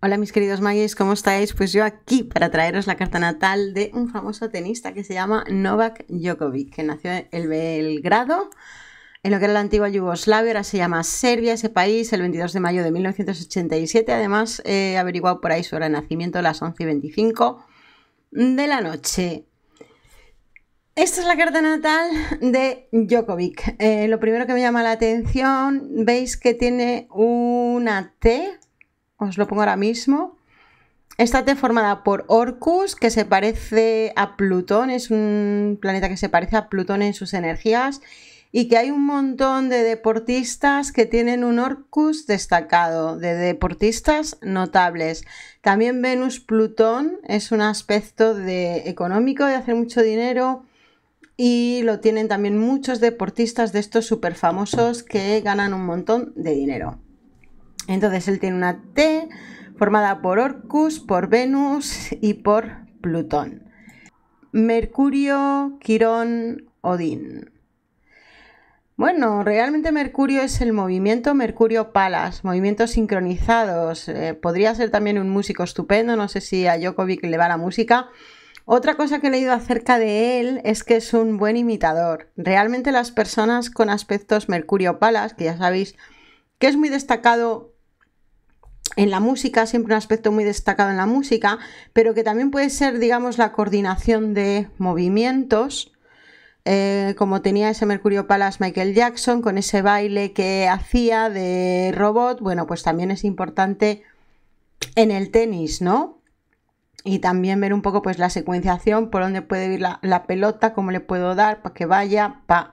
Hola mis queridos magis, ¿cómo estáis? Pues yo aquí para traeros la carta natal de un famoso tenista que se llama Novak Djokovic, que nació en Belgrado, en lo que era la antigua Yugoslavia, ahora se llama Serbia, ese país, el 22 de mayo de 1987. Además, he averiguado por ahí su renacimiento nacimiento a las 11 y 25 de la noche. Esta es la carta natal de Djokovic. Eh, lo primero que me llama la atención, veis que tiene una T os lo pongo ahora mismo. Está formada por Orcus, que se parece a Plutón, es un planeta que se parece a Plutón en sus energías, y que hay un montón de deportistas que tienen un Orcus destacado, de deportistas notables. También Venus-Plutón es un aspecto de económico, de hacer mucho dinero, y lo tienen también muchos deportistas de estos súper famosos que ganan un montón de dinero. Entonces él tiene una T formada por Orcus, por Venus y por Plutón. Mercurio, Quirón, Odín. Bueno, realmente Mercurio es el movimiento Mercurio Palas, movimientos sincronizados. Eh, podría ser también un músico estupendo, no sé si a Jokovic le va la música. Otra cosa que he leído acerca de él es que es un buen imitador. Realmente las personas con aspectos Mercurio Palas, que ya sabéis que es muy destacado en la música, siempre un aspecto muy destacado en la música, pero que también puede ser, digamos, la coordinación de movimientos, eh, como tenía ese Mercurio Palas Michael Jackson, con ese baile que hacía de robot, bueno, pues también es importante en el tenis, ¿no? Y también ver un poco pues la secuenciación, por dónde puede ir la, pelota, cómo le puedo dar para que vaya, para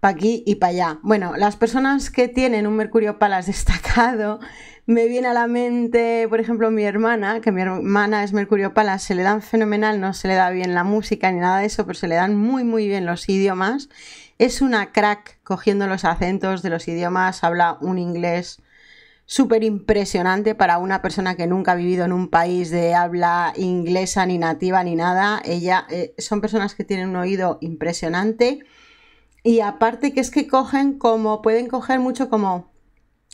pa aquí y para allá. Bueno, las personas que tienen un Mercurio Palas destacado me viene a la mente, por ejemplo, mi hermana, que mi hermana es Mercurio Pala, se le dan fenomenal, no se le da bien la música ni nada de eso, pero se le dan muy, muy bien los idiomas. Es una crack cogiendo los acentos de los idiomas, habla un inglés súper impresionante para una persona que nunca ha vivido en un país de habla inglesa ni nativa ni nada. Ella eh, son personas que tienen un oído impresionante y aparte que es que cogen como pueden coger mucho como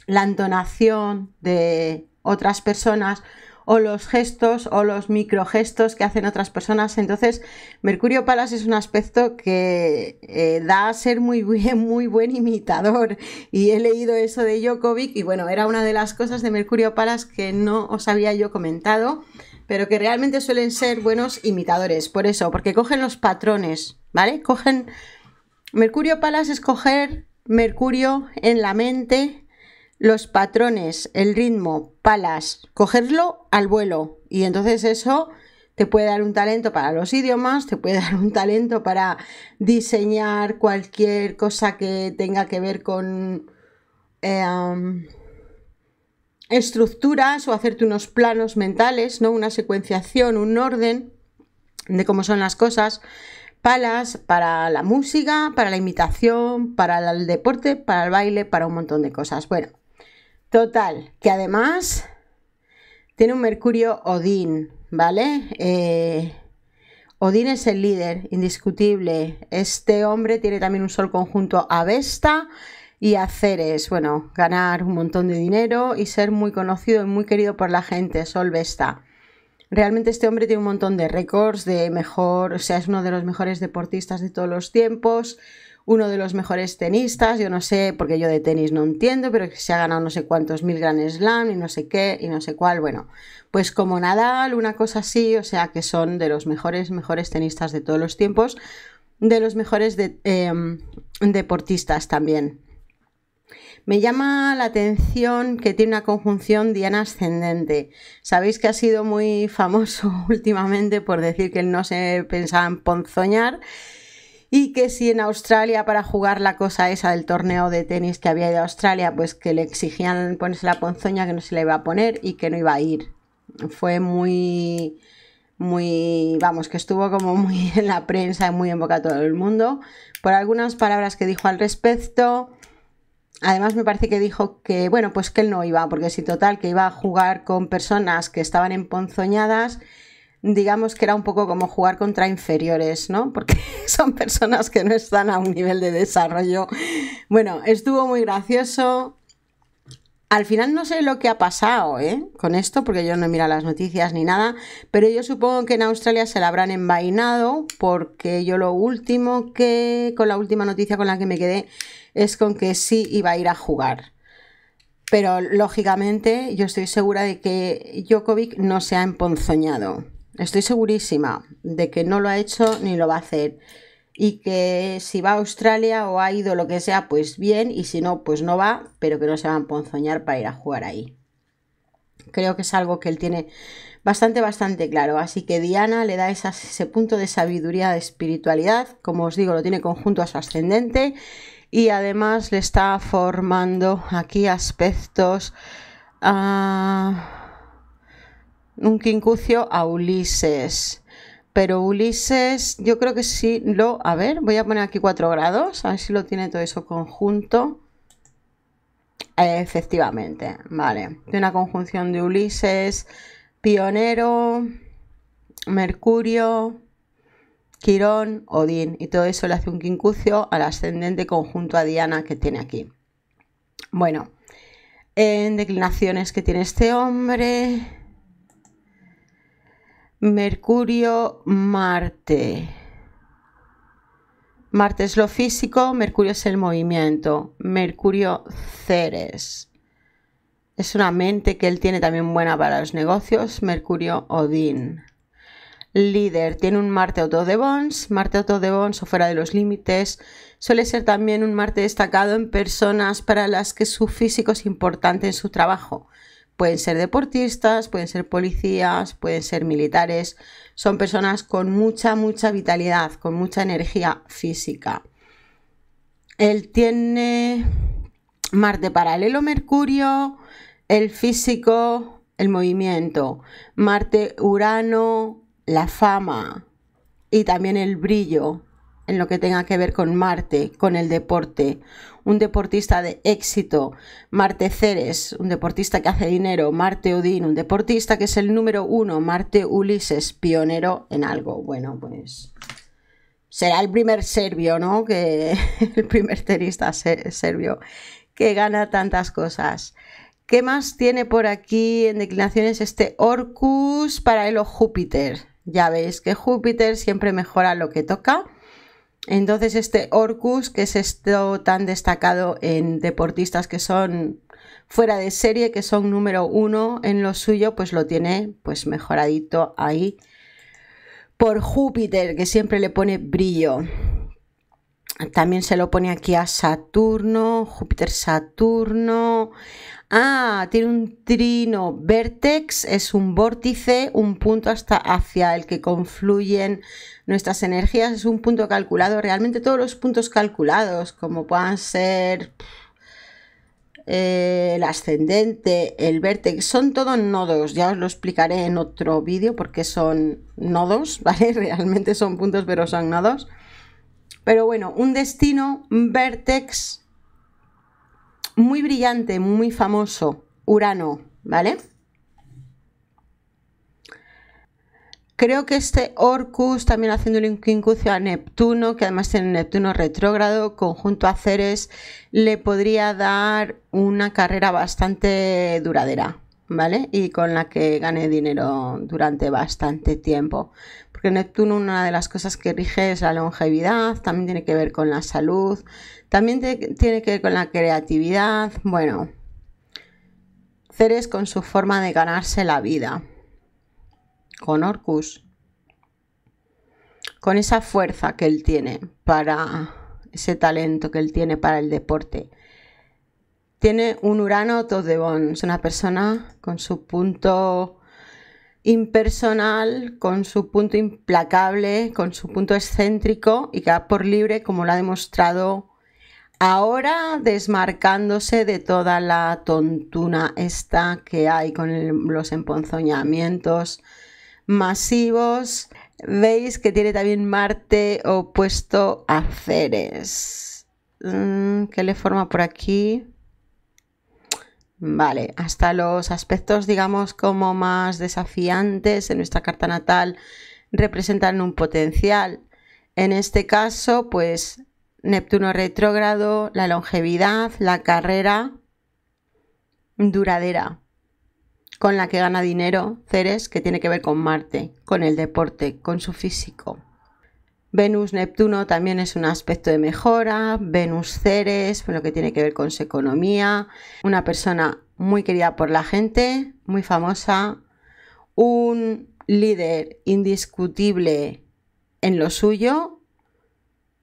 la entonación de otras personas o los gestos o los microgestos que hacen otras personas. Entonces, Mercurio Palas es un aspecto que eh, da a ser muy, muy buen imitador. Y he leído eso de Jokovic y bueno, era una de las cosas de Mercurio Palas que no os había yo comentado, pero que realmente suelen ser buenos imitadores. Por eso, porque cogen los patrones, ¿vale? Cogen... Mercurio Palas es coger Mercurio en la mente los patrones, el ritmo, palas, cogerlo al vuelo. Y entonces eso te puede dar un talento para los idiomas, te puede dar un talento para diseñar cualquier cosa que tenga que ver con em, estructuras o hacerte unos planos mentales, ¿no? Una secuenciación, un orden de cómo son las cosas. Palas para la música, para la imitación, para el deporte, para el baile, para un montón de cosas. Bueno, Total, que además tiene un Mercurio Odín, ¿vale? Eh, Odín es el líder, indiscutible. Este hombre tiene también un sol conjunto a Vesta y hacer es, Bueno, ganar un montón de dinero y ser muy conocido y muy querido por la gente, Sol Vesta. Realmente este hombre tiene un montón de récords, de mejor, o sea, es uno de los mejores deportistas de todos los tiempos, uno de los mejores tenistas, yo no sé, porque yo de tenis no entiendo, pero que se ha ganado no sé cuántos mil Grand Slam y no sé qué y no sé cuál, bueno, pues como Nadal, una cosa así, o sea que son de los mejores, mejores tenistas de todos los tiempos, de los mejores em, deportistas también. Me llama la atención que tiene una conjunción diana ascendente. Sabéis que ha sido muy famoso últimamente por decir que él no se pensaba en ponzoñar y que si en Australia para jugar la cosa esa del torneo de tenis que había a Australia, pues que le exigían ponerse la ponzoña que no se le iba a poner y que no iba a ir. Fue muy, muy, vamos, que estuvo como muy en la prensa y muy en boca a todo el mundo por algunas palabras que dijo al respecto. Además me parece que dijo que, bueno, pues que él no iba, porque si total que iba a jugar con personas que estaban emponzoñadas digamos que era un poco como jugar contra inferiores, ¿no? Porque son personas que no están a un nivel de desarrollo. Bueno, estuvo muy gracioso. Al final no sé lo que ha pasado ¿eh? con esto, porque yo no he mirado las noticias ni nada, pero yo supongo que en Australia se la habrán envainado, porque yo lo último que, con la última noticia con la que me quedé, es con que sí iba a ir a jugar. Pero lógicamente yo estoy segura de que Djokovic no se ha emponzoñado. Estoy segurísima de que no lo ha hecho ni lo va a hacer. Y que si va a Australia o ha ido lo que sea, pues bien. Y si no, pues no va, pero que no se va a emponzoñar para ir a jugar ahí. Creo que es algo que él tiene bastante, bastante claro. Así que Diana le da ese punto de sabiduría, de espiritualidad. Como os digo, lo tiene conjunto a su ascendente. Y además le está formando aquí aspectos... Ah, un quincucio a Ulises. Pero Ulises, yo creo que sí lo. A ver, voy a poner aquí 4 grados, a ver si lo tiene todo eso conjunto. Efectivamente, vale. De una conjunción de Ulises, Pionero, Mercurio, Quirón, Odín. Y todo eso le hace un quincucio al ascendente conjunto a Diana que tiene aquí. Bueno, en declinaciones que tiene este hombre. Mercurio, Marte. Marte es lo físico, Mercurio es el movimiento. Mercurio, Ceres. Es una mente que él tiene también buena para los negocios. Mercurio, Odín. Líder, tiene un Marte auto de Bons. Marte auto de Bons o fuera de los límites. Suele ser también un Marte destacado en personas para las que su físico es importante en su trabajo Pueden ser deportistas, pueden ser policías, pueden ser militares. Son personas con mucha, mucha vitalidad, con mucha energía física. Él tiene Marte paralelo Mercurio, el físico, el movimiento. Marte Urano, la fama y también el brillo en lo que tenga que ver con Marte, con el deporte un deportista de éxito, Marte Ceres, un deportista que hace dinero, Marte Odín, un deportista que es el número uno, Marte Ulises, pionero en algo. Bueno, pues será el primer serbio, ¿no? Que el primer tenista serbio que gana tantas cosas. ¿Qué más tiene por aquí en declinaciones este Orcus, para paralelo Júpiter? Ya veis que Júpiter siempre mejora lo que toca entonces este Orcus, que es esto tan destacado en deportistas que son fuera de serie, que son número uno en lo suyo, pues lo tiene pues mejoradito ahí por Júpiter, que siempre le pone brillo. También se lo pone aquí a Saturno, Júpiter Saturno, Ah, tiene un trino. Vertex es un vórtice, un punto hasta hacia el que confluyen nuestras energías. Es un punto calculado. Realmente todos los puntos calculados, como puedan ser eh, el ascendente, el vértex, son todos nodos. Ya os lo explicaré en otro vídeo porque son nodos, ¿vale? Realmente son puntos, pero son nodos. Pero bueno, un destino, un vértex muy brillante, muy famoso, Urano, ¿vale? Creo que este Orcus, también haciendo un quincucio a Neptuno, que además tiene Neptuno retrógrado, conjunto a Ceres, le podría dar una carrera bastante duradera, ¿vale? Y con la que gane dinero durante bastante tiempo. Neptuno una de las cosas que rige es la longevidad, también tiene que ver con la salud, también tiene que ver con la creatividad, bueno, Ceres con su forma de ganarse la vida, con Orcus, con esa fuerza que él tiene para ese talento que él tiene para el deporte. Tiene un Urano Todebón, es una persona con su punto impersonal, con su punto implacable, con su punto excéntrico y que va por libre como lo ha demostrado ahora desmarcándose de toda la tontuna esta que hay con los emponzoñamientos masivos. Veis que tiene también Marte opuesto a Ceres. Mm, ¿Qué le forma por aquí? Vale, hasta los aspectos, digamos, como más desafiantes en nuestra carta natal representan un potencial. En este caso, pues Neptuno retrógrado, la longevidad, la carrera duradera con la que gana dinero Ceres, que tiene que ver con Marte, con el deporte, con su físico. Venus-Neptuno también es un aspecto de mejora, Venus-Ceres, lo que tiene que ver con su economía, una persona muy querida por la gente, muy famosa, un líder indiscutible en lo suyo,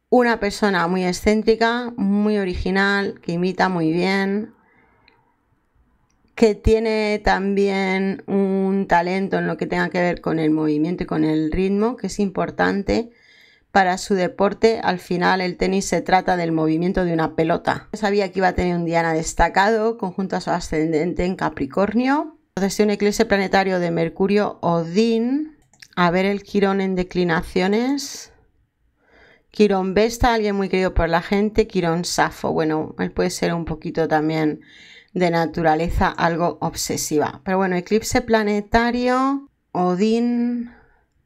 una persona muy excéntrica, muy original, que imita muy bien, que tiene también un talento en lo que tenga que ver con el movimiento y con el ritmo, que es importante, para su deporte. Al final el tenis se trata del movimiento de una pelota. sabía que iba a tener un diana destacado, conjunto a su ascendente en Capricornio. Entonces un eclipse planetario de Mercurio Odín. A ver el Quirón en declinaciones. Quirón Vesta, alguien muy querido por la gente. Quirón Safo, bueno, él puede ser un poquito también de naturaleza algo obsesiva. Pero bueno, eclipse planetario, Odín,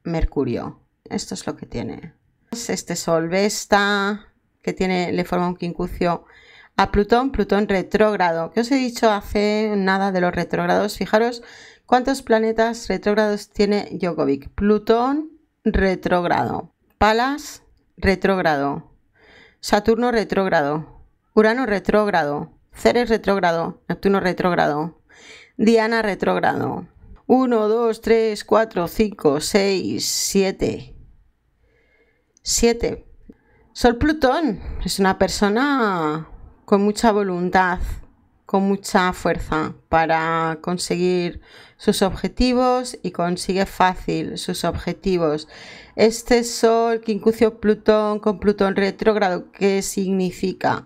Mercurio. Esto es lo que tiene este Sol Vesta, que tiene, le forma un quincucio a Plutón, Plutón retrógrado, que os he dicho hace nada de los retrógrados, fijaros cuántos planetas retrógrados tiene Jokovic. Plutón retrógrado, Palas retrógrado, Saturno retrógrado, Urano retrógrado, Ceres retrógrado, Neptuno retrógrado, Diana retrógrado. 1, 2, 3, 4, 5, 6, 7, 7. Sol Plutón es una persona con mucha voluntad, con mucha fuerza para conseguir sus objetivos y consigue fácil sus objetivos. Este Sol que Plutón con Plutón retrógrado, ¿qué significa?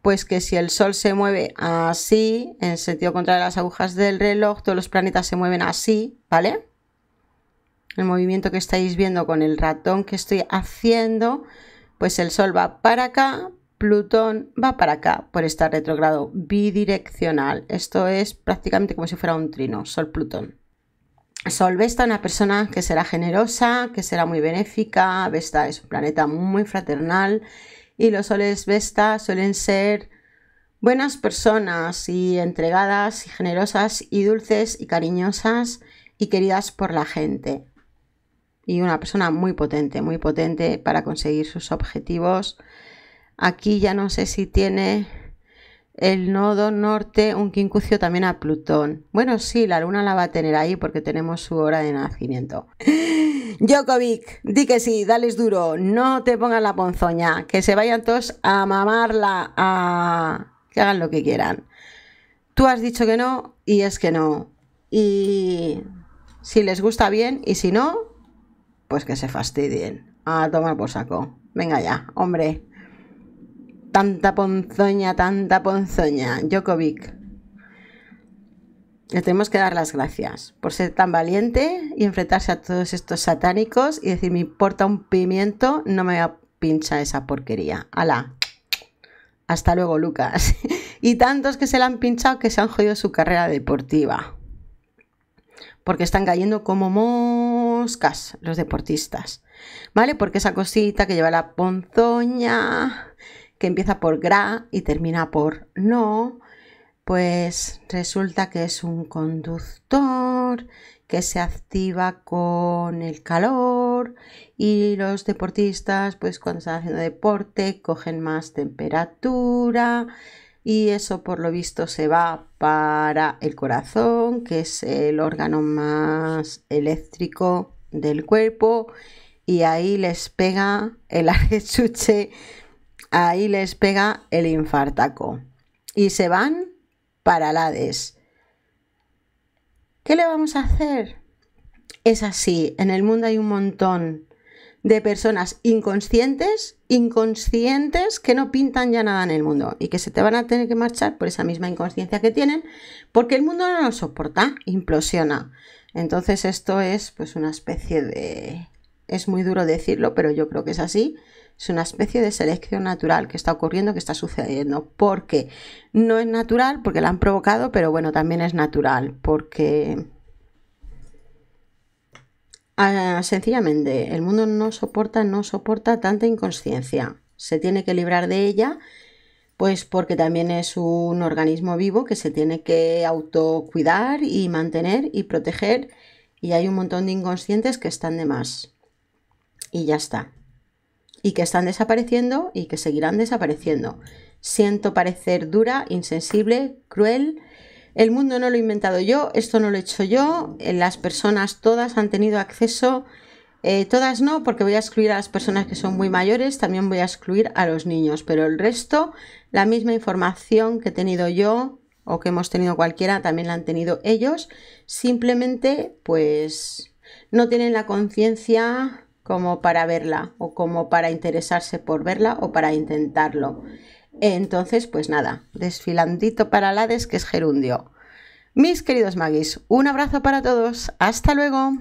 Pues que si el Sol se mueve así, en sentido contrario a las agujas del reloj, todos los planetas se mueven así, ¿vale? el movimiento que estáis viendo con el ratón que estoy haciendo, pues el Sol va para acá, Plutón va para acá por estar retrogrado bidireccional. Esto es prácticamente como si fuera un trino, Sol-Plutón. Sol Vesta, una persona que será generosa, que será muy benéfica, Vesta es un planeta muy fraternal y los soles Vesta suelen ser buenas personas y entregadas y generosas y dulces y cariñosas y queridas por la gente y una persona muy potente, muy potente para conseguir sus objetivos. Aquí ya no sé si tiene el nodo norte, un quincucio también a Plutón. Bueno, sí, la luna la va a tener ahí porque tenemos su hora de nacimiento. Jokovic, di que sí, dales duro, no te pongas la ponzoña, que se vayan todos a mamarla, a que hagan lo que quieran. Tú has dicho que no y es que no. Y si les gusta bien y si no, pues que se fastidien. A tomar por saco. Venga ya, hombre. Tanta ponzoña, tanta ponzoña. Djokovic. Le tenemos que dar las gracias por ser tan valiente y enfrentarse a todos estos satánicos y decir, me importa un pimiento, no me pincha esa porquería. ¡Hala! Hasta luego, Lucas. y tantos que se la han pinchado que se han jodido su carrera deportiva. Porque están cayendo como los deportistas, ¿vale? Porque esa cosita que lleva la ponzoña, que empieza por gra y termina por no, pues resulta que es un conductor que se activa con el calor y los deportistas pues cuando están haciendo deporte cogen más temperatura y eso por lo visto se va para el corazón que es el órgano más eléctrico del cuerpo y ahí les pega el arrechuche, ahí les pega el infartaco y se van para Hades. ¿Qué le vamos a hacer? Es así, en el mundo hay un montón de personas inconscientes, inconscientes que no pintan ya nada en el mundo y que se te van a tener que marchar por esa misma inconsciencia que tienen porque el mundo no lo soporta, implosiona. Entonces esto es pues una especie de... Es muy duro decirlo, pero yo creo que es así. Es una especie de selección natural que está ocurriendo, que está sucediendo. Porque no es natural, porque la han provocado, pero bueno, también es natural, porque Ah, sencillamente, el mundo no soporta, no soporta tanta inconsciencia. Se tiene que librar de ella, pues porque también es un organismo vivo que se tiene que autocuidar y mantener y proteger. Y hay un montón de inconscientes que están de más. Y ya está. Y que están desapareciendo y que seguirán desapareciendo. Siento parecer dura, insensible, cruel el mundo no lo he inventado yo, esto no lo he hecho yo, eh, las personas todas han tenido acceso, eh, todas no, porque voy a excluir a las personas que son muy mayores, también voy a excluir a los niños, pero el resto, la misma información que he tenido yo o que hemos tenido cualquiera, también la han tenido ellos, simplemente pues no tienen la conciencia como para verla o como para interesarse por verla o para intentarlo. Entonces, pues nada, desfilandito para Lades que es gerundio. Mis queridos magis, un abrazo para todos. Hasta luego.